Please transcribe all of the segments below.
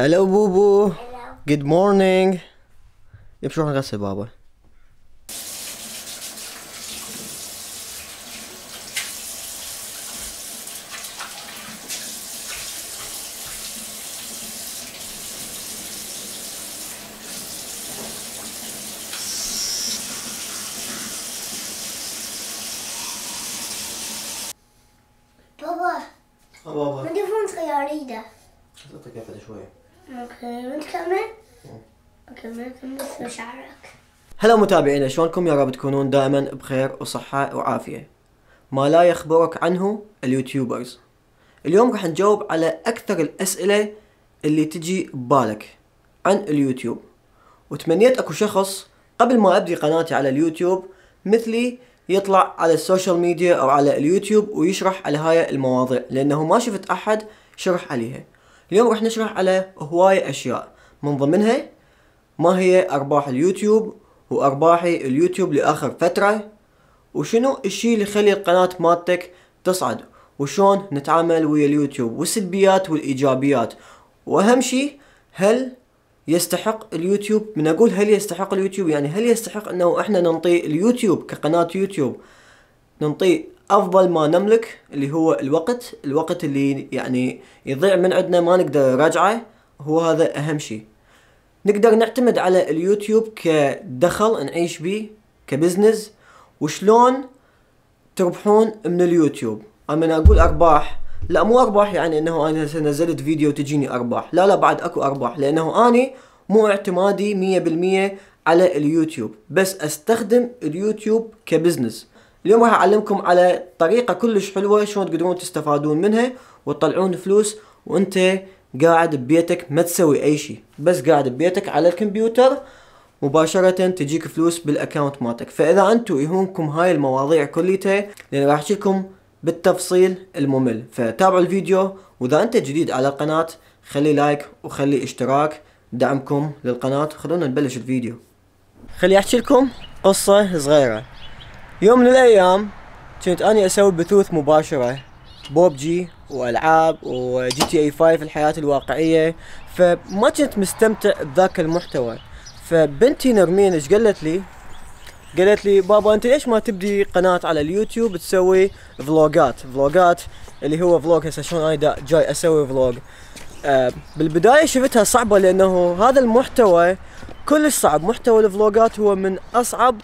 Hello, Boo Boo. Hello. Good morning. يمشي نروح نغسل بابا. هلا متابعينا شلونكم يا رب تكونون دائما بخير وصحة وعافية ما لا يخبرك عنه اليوتيوبرز اليوم راح نجاوب على أكثر الأسئلة اللي تجي ببالك عن اليوتيوب وتمنيت أكو شخص قبل ما أبدي قناتي على اليوتيوب مثلي يطلع على السوشيال ميديا أو على اليوتيوب ويشرح على هاي المواضيع لأنه ما شفت أحد شرح عليها اليوم راح نشرح على هواية أشياء من ضمنها ما هي أرباح اليوتيوب وأرباحي اليوتيوب لآخر فترة وشنو الشي اللي يخلي القناة مالتك تصعد وشون نتعامل ويا اليوتيوب والسلبيات والإيجابيات وأهم شي هل يستحق اليوتيوب من أقول هل يستحق اليوتيوب يعني هل يستحق أنه إحنا ننطي اليوتيوب كقناة يوتيوب ننطي افضل ما نملك اللي هو الوقت الوقت اللي يعني يضيع من عندنا ما نقدر نرجعه هو هذا اهم شيء نقدر نعتمد على اليوتيوب كدخل نعيش بيه كبزنس وشلون تربحون من اليوتيوب اما انا اقول ارباح لا مو ارباح يعني انه انا نزلت فيديو تجيني ارباح لا لا بعد اكو ارباح لانه اني مو اعتمادي 100% على اليوتيوب بس استخدم اليوتيوب كبزنس اليوم راح اعلمكم على طريقه كلش حلوه شلون تقدرون تستفادون منها وتطلعون فلوس وانت قاعد ببيتك ما تسوي اي شيء بس قاعد ببيتك على الكمبيوتر مباشرة تجيك فلوس بالاكاونت مالتك فاذا انتم يهونكم هاي المواضيع كليتها لان راح احكي لكم بالتفصيل الممل فتابعوا الفيديو واذا انت جديد على القناة خلي لايك وخلي اشتراك دعمكم للقناة خلونا نبلش الفيديو خلي احكي لكم قصة صغيرة يوم من الايام كنت اني اسوي بثوث مباشرة بوب جي والعاب وجي تي اي 5 الحياه الواقعيه فما كنت مستمتع بذاك المحتوى فبنتي نرمين ايش قالت لي؟ قالت لي بابا انت ليش ما تبدي قناه على اليوتيوب تسوي فلوجات فلوجات اللي هو فلوج هسه شلون انا جاي اسوي فلوج آه بالبدايه شفتها صعبه لانه هذا المحتوى كلش صعب محتوى الفلوجات هو من اصعب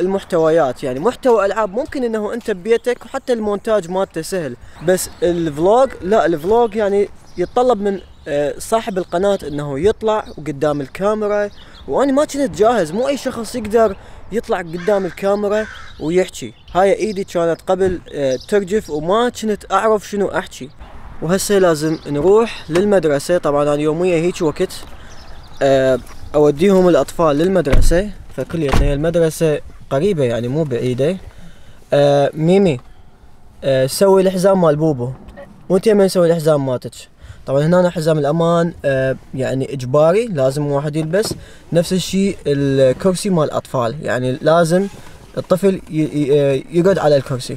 المحتويات يعني محتوى العاب ممكن انه انت ببيتك وحتى المونتاج مالته سهل بس الفلوج لا الفلوج يعني يتطلب من آه، صاحب القناة انه يطلع قدام الكاميرا وانا ما كنت جاهز مو اي شخص يقدر يطلع قدام الكاميرا ويحكي هاي ايدي كانت قبل آه، ترجف وما كنت اعرف شنو احكي وهسه لازم نروح للمدرسة طبعا انا يوميا هيك وقت آه، اوديهم الاطفال للمدرسة فكل يوم المدرسة قريبه يعني مو بعيده آه ميمي آه سوي الحزام مال بوبو وانت ما سوي الحزام مالتك طبعا هنا حزام الامان آه يعني اجباري لازم واحد يلبس نفس الشيء الكرسي مال الاطفال يعني لازم الطفل آه، يقعد على الكرسي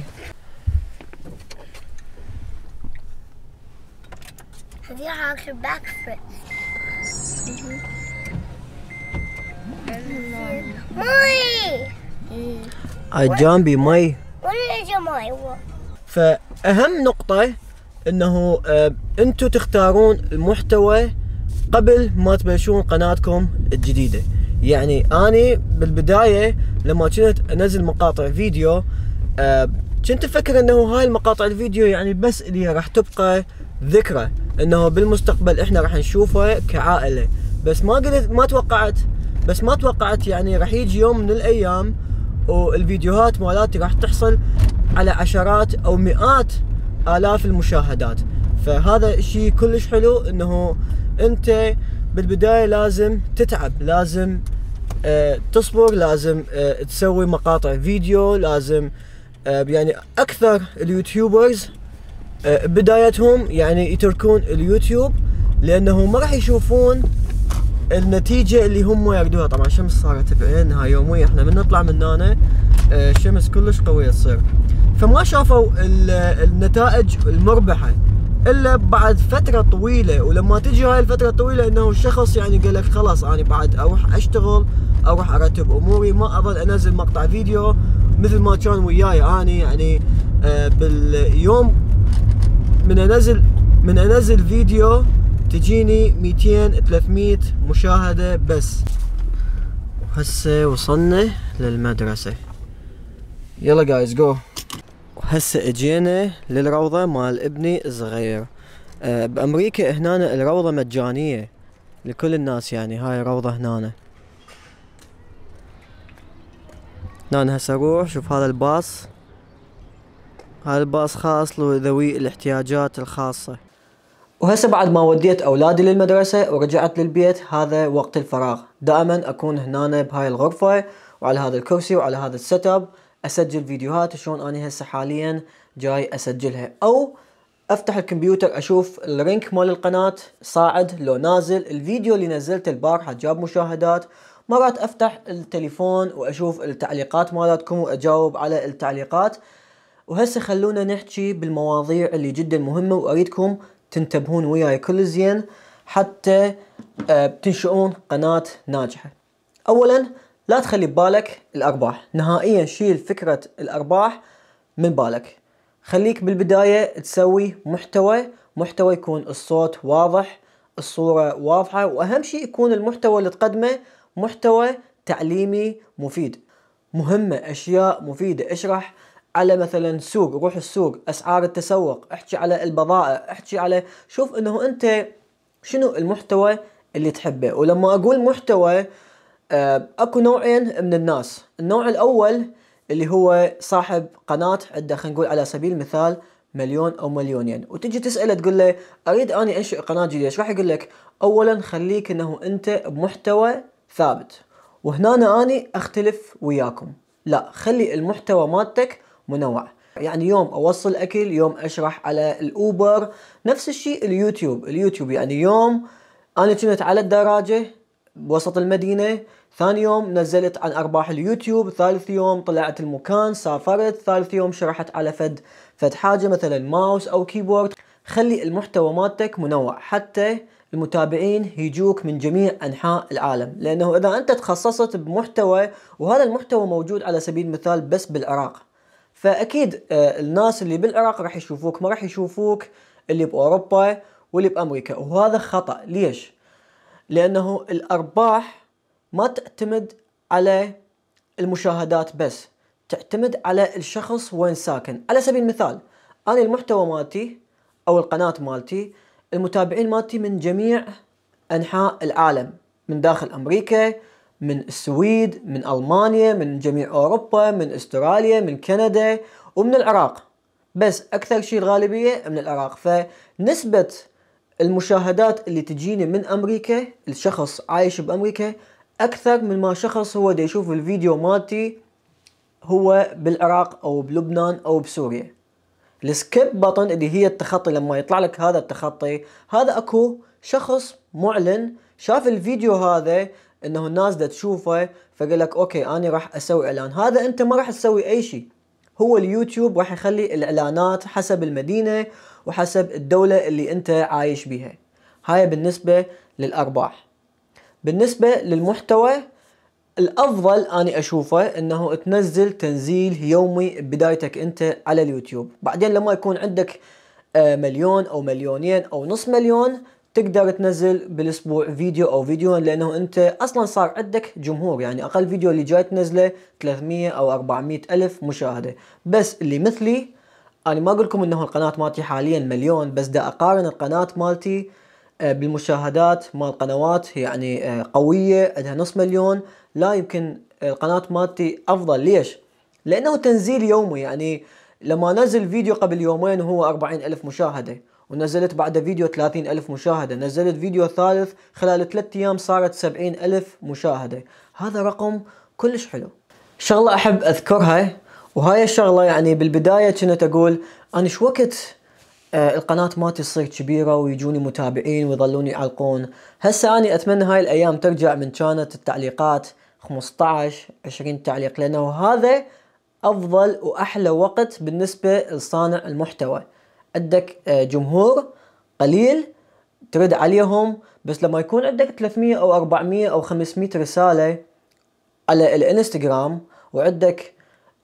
Mommy! جنبي مي ولا مي فاهم نقطه انه آه، انتم تختارون المحتوى قبل ما تبلشون قناتكم الجديده يعني اني بالبدايه لما كنت انزل مقاطع فيديو آه، كنت افكر انه هاي المقاطع الفيديو يعني بس اللي راح تبقى ذكرى انه بالمستقبل احنا راح نشوفه كعائله بس ما قلت ما توقعت بس ما توقعت يعني راح يجي يوم من الايام والفيديوهات مالتي راح تحصل على عشرات او مئات الاف المشاهدات فهذا شيء كلش حلو انه انت بالبدايه لازم تتعب لازم أه تصبر لازم أه تسوي مقاطع فيديو لازم أه يعني اكثر اليوتيوبرز آه، بدايتهم يعني يتركون اليوتيوب لانه ما راح يشوفون النتيجة اللي هم يردوها طبعا الشمس صارت بعينها يوميا احنا من نطلع من هنا الشمس آه، كلش قوية تصير فما شافوا النتائج المربحة الا بعد فترة طويلة ولما تجي هاي الفترة الطويلة انه الشخص يعني قال لك خلاص انا بعد اروح اشتغل اروح ارتب اموري ما اظل انزل مقطع فيديو مثل ما كان وياي اني يعني آه، باليوم من انزل من انزل فيديو تجيني 200 300 مشاهدة بس وهسه وصلنا للمدرسة يلا جايز جو وهسه اجينا للروضة مال ابني الصغير أه بامريكا هنا الروضة مجانية لكل الناس يعني هاي الروضة هنا هنا هسه اروح شوف هذا الباص هذا الباص خاص لذوي الاحتياجات الخاصة وهسه بعد ما وديت أولادي للمدرسة ورجعت للبيت هذا وقت الفراغ دائما أكون هنا بهاي الغرفة وعلى هذا الكرسي وعلى هذا السيت اب أسجل فيديوهات شلون أنا هسه حاليا جاي أسجلها أو افتح الكمبيوتر اشوف الرينك مال القناة صاعد لو نازل الفيديو اللي نزلته البارحة جاب مشاهدات مرات افتح التليفون واشوف التعليقات مالتكم واجاوب على التعليقات وهسه خلونا نحكي بالمواضيع اللي جدا مهمة واريدكم تنتبهون وياي كل زين حتى آه، بتنشئون قناة ناجحة أولا لا تخلي ببالك الأرباح نهائيا شيل فكرة الأرباح من بالك خليك بالبداية تسوي محتوى محتوى يكون الصوت واضح الصورة واضحة وأهم شيء يكون المحتوى اللي تقدمه محتوى تعليمي مفيد مهمة أشياء مفيدة اشرح على مثلا سوق روح السوق اسعار التسوق احكي على البضائع احكي على شوف انه انت شنو المحتوى اللي تحبه ولما اقول محتوى آه، اكو نوعين من الناس النوع الاول اللي هو صاحب قناة عنده خلينا نقول على سبيل المثال مليون او مليونين وتجي تسأله تقول له اريد اني انشئ قناة جديدة ايش راح يقول لك اولا خليك انه انت بمحتوى ثابت وهنا اني اختلف وياكم لا خلي المحتوى مالتك منوع يعني يوم اوصل اكل يوم اشرح على الاوبر نفس الشيء اليوتيوب اليوتيوب يعني يوم انا كنت على الدراجه بوسط المدينه ثاني يوم نزلت عن ارباح اليوتيوب ثالث يوم طلعت المكان سافرت ثالث يوم شرحت على فد فد حاجه مثلا ماوس او كيبورد خلي المحتوى مالتك منوع حتى المتابعين يجوك من جميع انحاء العالم لانه اذا انت تخصصت بمحتوى وهذا المحتوى موجود على سبيل المثال بس بالعراق فاكيد آه، الناس اللي بالعراق راح يشوفوك ما راح يشوفوك اللي باوروبا واللي بامريكا وهذا خطا ليش لانه الارباح ما تعتمد على المشاهدات بس تعتمد على الشخص وين ساكن على سبيل المثال انا المحتوى مالتي او القناه مالتي المتابعين مالتي من جميع انحاء العالم من داخل امريكا من السويد من ألمانيا من جميع أوروبا من أستراليا من كندا ومن العراق بس أكثر شيء الغالبية من العراق فنسبة المشاهدات اللي تجيني من أمريكا الشخص عايش بأمريكا أكثر من ما شخص هو دا يشوف الفيديو مالتي هو بالعراق أو بلبنان أو بسوريا السكيب بطن اللي هي التخطي لما يطلع لك هذا التخطي هذا اكو شخص معلن شاف الفيديو هذا انه الناس ده تشوفه فقال لك اوكي انا راح اسوي اعلان هذا انت ما راح تسوي اي شيء هو اليوتيوب راح يخلي الاعلانات حسب المدينه وحسب الدوله اللي انت عايش بيها هاي بالنسبه للارباح بالنسبه للمحتوى الافضل اني اشوفه انه تنزل تنزيل يومي بدايتك انت على اليوتيوب بعدين لما يكون عندك آه، مليون او مليونين او نص مليون تقدر تنزل بالاسبوع فيديو او فيديوين لانه انت اصلا صار عندك جمهور يعني اقل فيديو اللي جاي تنزله 300 او 400 الف مشاهده بس اللي مثلي انا ما اقول لكم انه القناه مالتي حاليا مليون بس دا اقارن القناه مالتي آه، بالمشاهدات مال قنوات يعني آه، قويه عندها نص مليون لا يمكن القناه مالتي افضل ليش لانه تنزيل يومي يعني لما نزل فيديو قبل يومين وهو 40 ألف مشاهدة ونزلت بعد فيديو 30 ألف مشاهدة نزلت فيديو ثالث خلال 3 أيام صارت 70 ألف مشاهدة هذا رقم كلش حلو شغلة أحب أذكرها وهاي الشغلة يعني بالبداية كنت أقول أنا شو وقت آه، القناة ما تصير كبيرة ويجوني متابعين ويظلون يعلقون هسه أنا أتمنى هاي الأيام ترجع من كانت التعليقات 15 20 تعليق لأنه هذا افضل واحلى وقت بالنسبه لصانع المحتوى عندك آه، جمهور قليل ترد عليهم بس لما يكون عندك 300 او 400 او 500 رساله على الانستغرام وعندك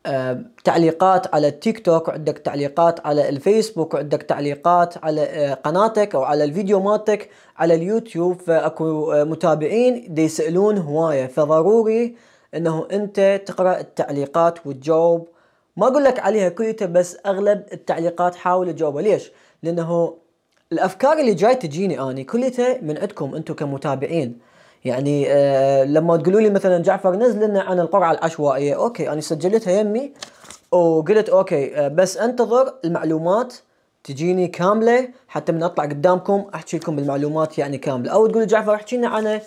آه، تعليقات على التيك توك وعندك تعليقات على الفيسبوك وعندك تعليقات على آه، قناتك او على الفيديو مالتك على اليوتيوب فاكو متابعين دي يسالون هوايه فضروري انه انت تقرا التعليقات وتجاوب ما اقول لك عليها كويته بس اغلب التعليقات حاول تجاوبها ليش؟ لانه الافكار اللي جاي تجيني اني كلها من عندكم انتم كمتابعين يعني آه لما تقولوا لي مثلا جعفر نزل لنا عن القرعه العشوائيه اوكي انا سجلتها يمي وقلت اوكي آه بس انتظر المعلومات تجيني كامله حتى من اطلع قدامكم احكي لكم بالمعلومات يعني كامله او تقول جعفر احكي لنا عن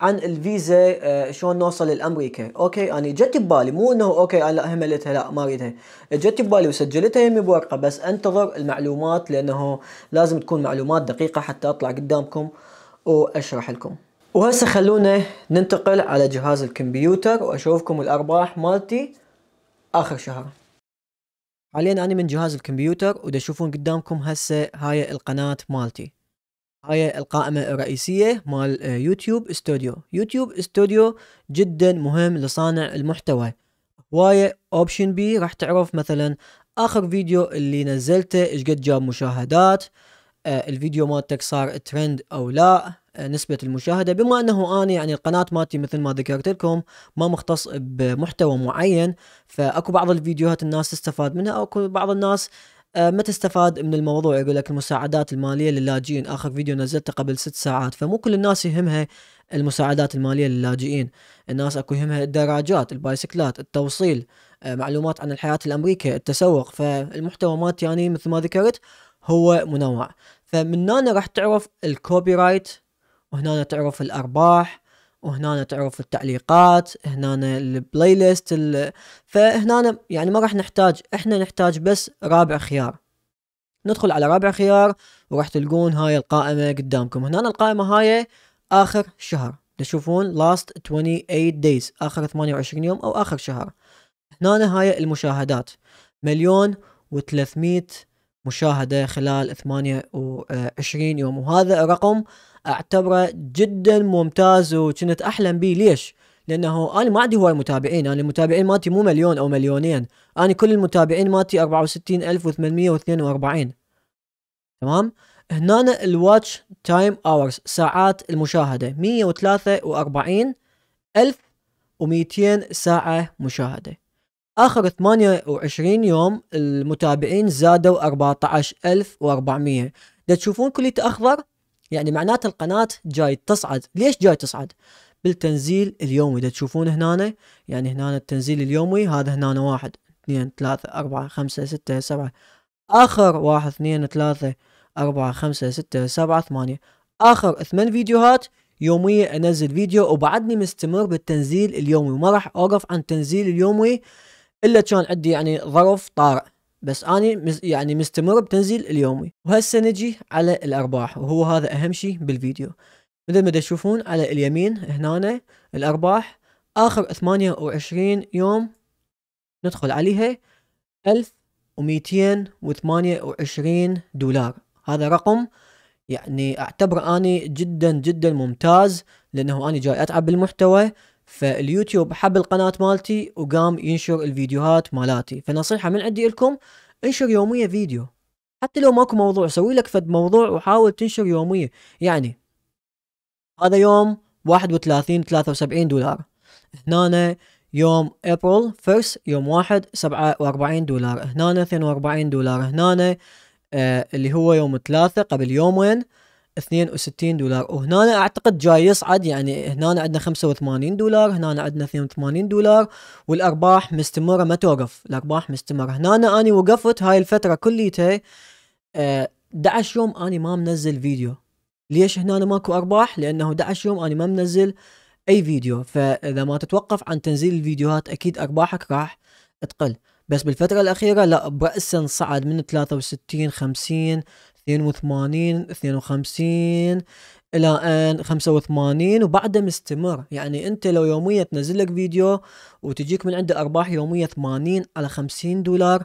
عن الفيزا آه، شلون نوصل لامريكا اوكي انا يعني جت ببالي مو انه اوكي انا اهملتها لا ما اريدها جت ببالي وسجلتها يمي بورقه بس انتظر المعلومات لانه لازم تكون معلومات دقيقه حتى اطلع قدامكم واشرح لكم وهسه خلونا ننتقل على جهاز الكمبيوتر واشوفكم الارباح مالتي اخر شهر حاليا انا من جهاز الكمبيوتر ودا تشوفون قدامكم هسه هاي القناه مالتي هاي القائمة الرئيسية مال آه، يوتيوب استوديو يوتيوب استوديو جدا مهم لصانع المحتوى هواية اوبشن بي راح تعرف مثلا اخر فيديو اللي نزلته ايش قد جاب مشاهدات آه الفيديو مالتك صار ترند او لا آه نسبة المشاهدة بما انه انا يعني القناة مالتي مثل ما ذكرت لكم ما مختص بمحتوى معين فاكو بعض الفيديوهات الناس تستفاد منها او بعض الناس آه، ما تستفاد من الموضوع يقول لك المساعدات الماليه للاجئين اخر فيديو نزلته قبل ست ساعات فمو كل الناس يهمها المساعدات الماليه للاجئين الناس اكو يهمها الدراجات البايسكلات التوصيل آه، معلومات عن الحياه الامريكيه التسوق فالمحتوى مات يعني مثل ما ذكرت هو منوع فمن هنا راح تعرف الكوبي رايت وهنا تعرف الارباح وهنا تعرف التعليقات هنا البلاي ليست فهنا يعني ما راح نحتاج احنا نحتاج بس رابع خيار ندخل على رابع خيار وراح تلقون هاي القائمة قدامكم هنا القائمة هاي آخر شهر تشوفون last 28 days آخر 28 يوم أو آخر شهر هنا هاي المشاهدات مليون و300 مشاهدة خلال 28 يوم وهذا الرقم اعتبره جدا ممتاز وكنت احلم بيه ليش؟ لانه انا ما عندي هواي متابعين انا المتابعين مالتي مو مليون او مليونين انا كل المتابعين مالتي 64842 تمام هنا الواتش تايم اورز ساعات المشاهده 143 الف و200 ساعة مشاهدة آخر 28 يوم المتابعين زادوا 14400 دا تشوفون كلية أخضر يعني معناته القناة جاي تصعد ليش جاي تصعد بالتنزيل اليومي اذا تشوفون هنا يعني هنا التنزيل اليومي هذا هنا واحد اثنين ثلاثة أربعة خمسة ستة سبعة آخر واحد اثنين ثلاثة أربعة خمسة ستة سبعة ثمانية آخر ثمان فيديوهات يومية أنزل فيديو وبعدني مستمر بالتنزيل اليومي وما راح أوقف عن التنزيل اليومي إلا كان عندي يعني ظرف طارئ بس اني يعني مستمر بتنزيل اليومي وهسه نجي على الأرباح وهو هذا أهم شيء بالفيديو مثل ما تشوفون على اليمين هنا الأرباح آخر 28 يوم ندخل عليها 1228 دولار هذا رقم يعني اعتبره اني جدا جدا ممتاز لانه اني جاي اتعب بالمحتوى فاليوتيوب حب القناة مالتي وقام ينشر الفيديوهات مالاتي فنصيحة من عندي لكم انشر يومية فيديو حتى لو ماكو موضوع سوي لك فد موضوع وحاول تنشر يومية يعني هذا يوم 31 73 دولار هنا يوم ابريل فيرست يوم واحد سبعة وأربعين دولار هنا اثنين وأربعين دولار هنا آه، اللي هو يوم ثلاثة قبل يومين 62 دولار وهنا أنا اعتقد جاي يصعد يعني هنا عندنا 85 دولار هنا عندنا 82 دولار والارباح مستمره ما توقف الارباح مستمره هنا أنا, انا وقفت هاي الفتره كليتها آه، 11 يوم اني ما منزل فيديو ليش هنا أنا ماكو ارباح لانه 11 يوم اني ما منزل اي فيديو فاذا ما تتوقف عن تنزيل الفيديوهات اكيد ارباحك راح تقل بس بالفترة الأخيرة لا برأسا صعد من 63 50 82 52 الى ان 85 وبعده مستمر يعني انت لو يوميا تنزل لك فيديو وتجيك من عنده ارباح يوميه 80 على 50 دولار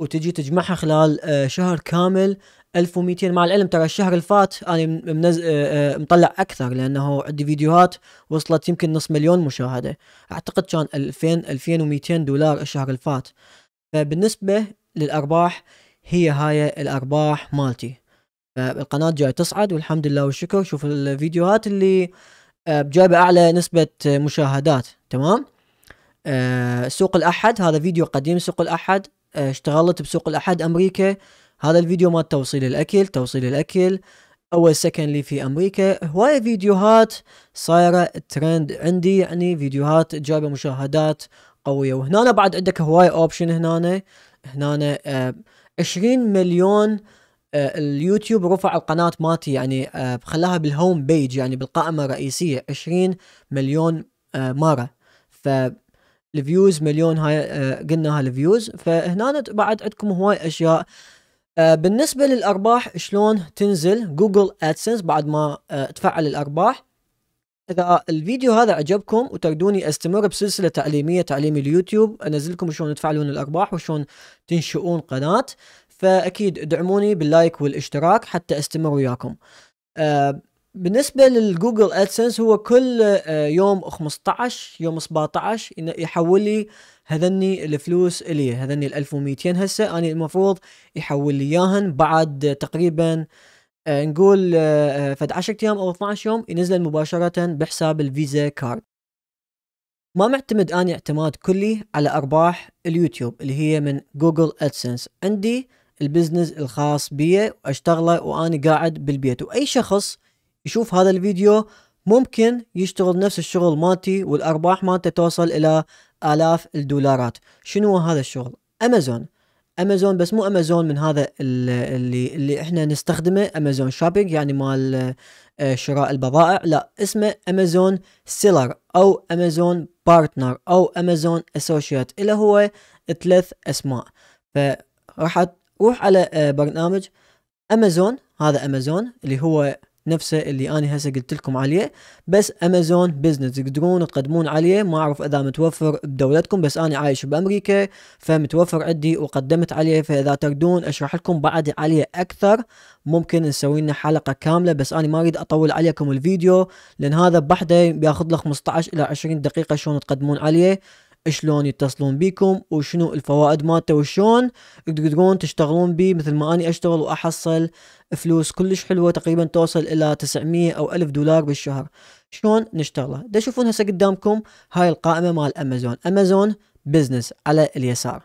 وتجي تجمعها خلال آه، شهر كامل 1200 مع العلم ترى الشهر الفات انا منز... آه، آه، مطلع اكثر لانه عندي فيديوهات وصلت يمكن نص مليون مشاهده اعتقد كان 2000 2200 دولار الشهر الفات فبالنسبه للارباح هي هاي الارباح مالتي فالقناة آه، جاي تصعد والحمد لله والشكر شوف الفيديوهات اللي آه، جايبة اعلى نسبة مشاهدات تمام آه، سوق الاحد هذا فيديو قديم سوق الاحد اشتغلت بسوق الاحد امريكا هذا الفيديو مال توصيل الاكل توصيل الاكل اول سكن لي في امريكا هواي فيديوهات صايره ترند عندي يعني فيديوهات جايبه مشاهدات قويه وهنا بعد عندك هواي اوبشن هنا هنا 20 مليون آه، اليوتيوب رفع القناة مالتي يعني آه، خلاها بالهوم بيج يعني بالقائمة الرئيسية 20 مليون آه، مرة ف الفيوز مليون هاي قلناها الفيوز فهنا بعد عندكم هواي اشياء بالنسبة للأرباح شلون تنزل جوجل ادسنس بعد ما تفعل الأرباح اذا الفيديو هذا عجبكم وتردوني استمر بسلسله تعليميه تعليم اليوتيوب انزل لكم شلون تفعلون الارباح وشلون تنشئون قناه فاكيد ادعموني باللايك والاشتراك حتى استمر وياكم آه، بالنسبه للجوجل ادسنس هو كل آه، يوم 15 يوم 17 يحول لي هذني الفلوس اللي هذني ال 1200 هسه انا المفروض يحول لي اياهن بعد تقريبا آه، نقول آه، آه، فد 10 ايام او 12 يوم ينزل مباشره بحساب الفيزا كارد ما معتمد اني اعتماد كلي على ارباح اليوتيوب اللي هي من جوجل ادسنس عندي البزنس الخاص بي واشتغله واني قاعد بالبيت واي شخص يشوف هذا الفيديو ممكن يشتغل نفس الشغل مالتي والارباح مالته توصل الى الاف الدولارات شنو هذا الشغل امازون امازون بس مو امازون من هذا اللي اللي احنا نستخدمه امازون شوبينج يعني مال آه، شراء البضائع لا اسمه امازون سيلر او امازون بارتنر او امازون اسوشيت اللي هو ثلاث اسماء فراح اروح على آه، برنامج امازون هذا امازون اللي هو نفسه اللي انا هسه قلت لكم عليه بس امازون بزنس تقدرون تقدمون عليه ما اعرف اذا متوفر بدولتكم بس انا عايش بامريكا فمتوفر عندي وقدمت عليه فاذا تردون اشرح لكم بعد عليه اكثر ممكن نسوي لنا حلقه كامله بس انا ما اريد اطول عليكم الفيديو لان هذا بحده بياخذ له 15 الى 20 دقيقه شلون تقدمون عليه شلون يتصلون بيكم وشنو الفوائد مالته وشلون تقدرون تشتغلون بيه مثل ما اني اشتغل واحصل فلوس كلش حلوه تقريبا توصل الى 900 او 1000 دولار بالشهر شلون نشتغله دا تشوفون هسه قدامكم هاي القائمه مال امازون امازون بزنس على اليسار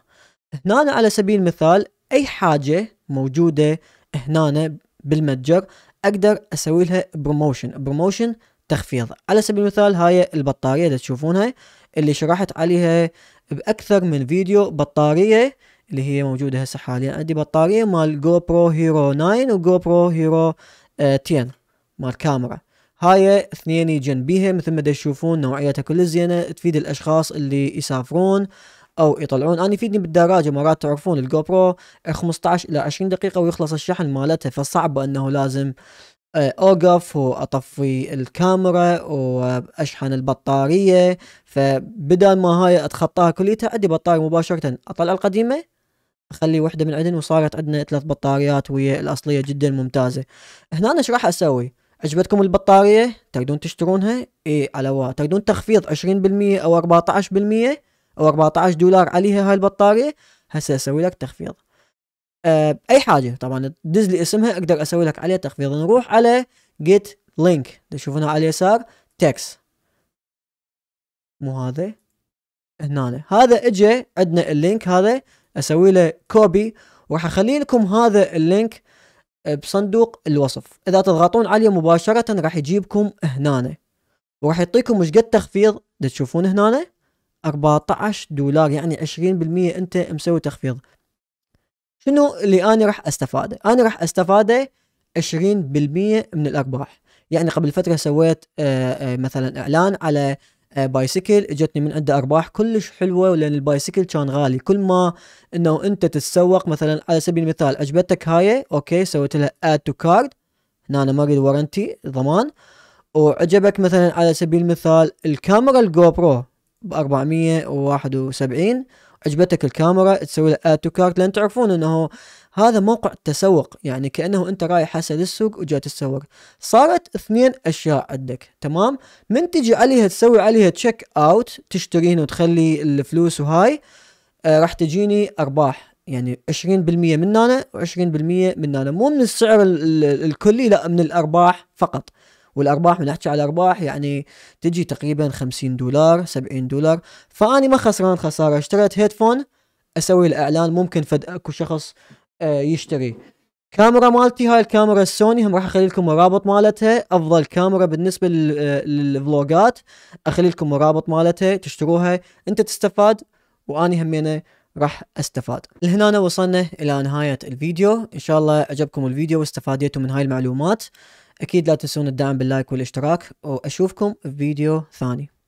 هنا على سبيل المثال اي حاجه موجوده هنا بالمتجر اقدر اسوي لها بروموشن بروموشن التخفيض على سبيل المثال هاي البطارية اللي تشوفونها اللي شرحت عليها بأكثر من فيديو بطارية اللي هي موجودة هسه حاليا عندي بطارية مال جو برو هيرو 9 وجو برو هيرو 10 مال كاميرا هاي اثنين جنبيها مثل ما تشوفون نوعيتها كل زينة تفيد الأشخاص اللي يسافرون او يطلعون انا يفيدني بالدراجه مرات تعرفون الجو برو 15 الى 20 دقيقه ويخلص الشحن مالتها فصعب انه لازم آه، اوقف واطفي الكاميرا واشحن البطاريه فبدل ما هاي اتخطاها كليتها عندي بطاريه مباشره اطلع القديمه اخلي وحده من عندن وصارت عندنا ثلاث بطاريات ويا الاصليه جدا ممتازه هنا ايش راح اسوي عجبتكم البطاريه تريدون تشترونها اي على وا تريدون تخفيض 20% او 14% او 14 دولار عليها هاي البطاريه هسه اسوي لك تخفيض آه، اي حاجه طبعا دز لي اسمها اقدر اسوي لك عليه تخفيض نروح على جيت لينك تشوفونها على اليسار تكس مو هذا هنا هذا اجى عندنا اللينك هذا اسوي له كوبي وراح اخلي لكم هذا اللينك آه، بصندوق الوصف اذا تضغطون عليه مباشره راح يجيبكم هنا وراح يعطيكم مش قد تخفيض تشوفون هنا 14 دولار يعني 20% انت مسوي تخفيض شنو اللي انا راح استفاده؟ انا راح استفاده 20% من الارباح يعني قبل فتره سويت آه، آه، مثلا اعلان على آه، بايسكل اجتني من عنده ارباح كلش حلوه لان البايسكل كان غالي كل ما انه انت تتسوق مثلا على سبيل المثال عجبتك هاي اوكي سويت لها اد تو كارد هنا انا ما اريد ورنتي ضمان وعجبك مثلا على سبيل المثال الكاميرا الجو برو ب 471 عجبتك الكاميرا تسوي له اد تو كارت لان تعرفون انه هذا موقع تسوق يعني كانه انت رايح هسه للسوق وجاي تتسوق صارت اثنين اشياء عندك تمام من تجي عليها تسوي عليها تشيك اوت تشتري هنا وتخلي الفلوس وهاي آه راح تجيني ارباح يعني 20% من هنا و20% من هنا مو من السعر الكلي لا من الارباح فقط والارباح بنحكي على الارباح يعني تجي تقريبا 50 دولار 70 دولار فاني ما خسران خساره اشتريت هيدفون اسوي الاعلان ممكن فد اكو شخص آه، يشتري كاميرا مالتي هاي الكاميرا السوني هم راح اخلي لكم الرابط مالتها افضل كاميرا بالنسبه للفلوجات اخلي لكم الرابط مالتها تشتروها انت تستفاد واني همينه راح استفاد لهنا وصلنا الى نهايه الفيديو ان شاء الله عجبكم الفيديو واستفاديتوا من هاي المعلومات أكيد لا تنسون الدعم باللايك والاشتراك وأشوفكم في فيديو ثاني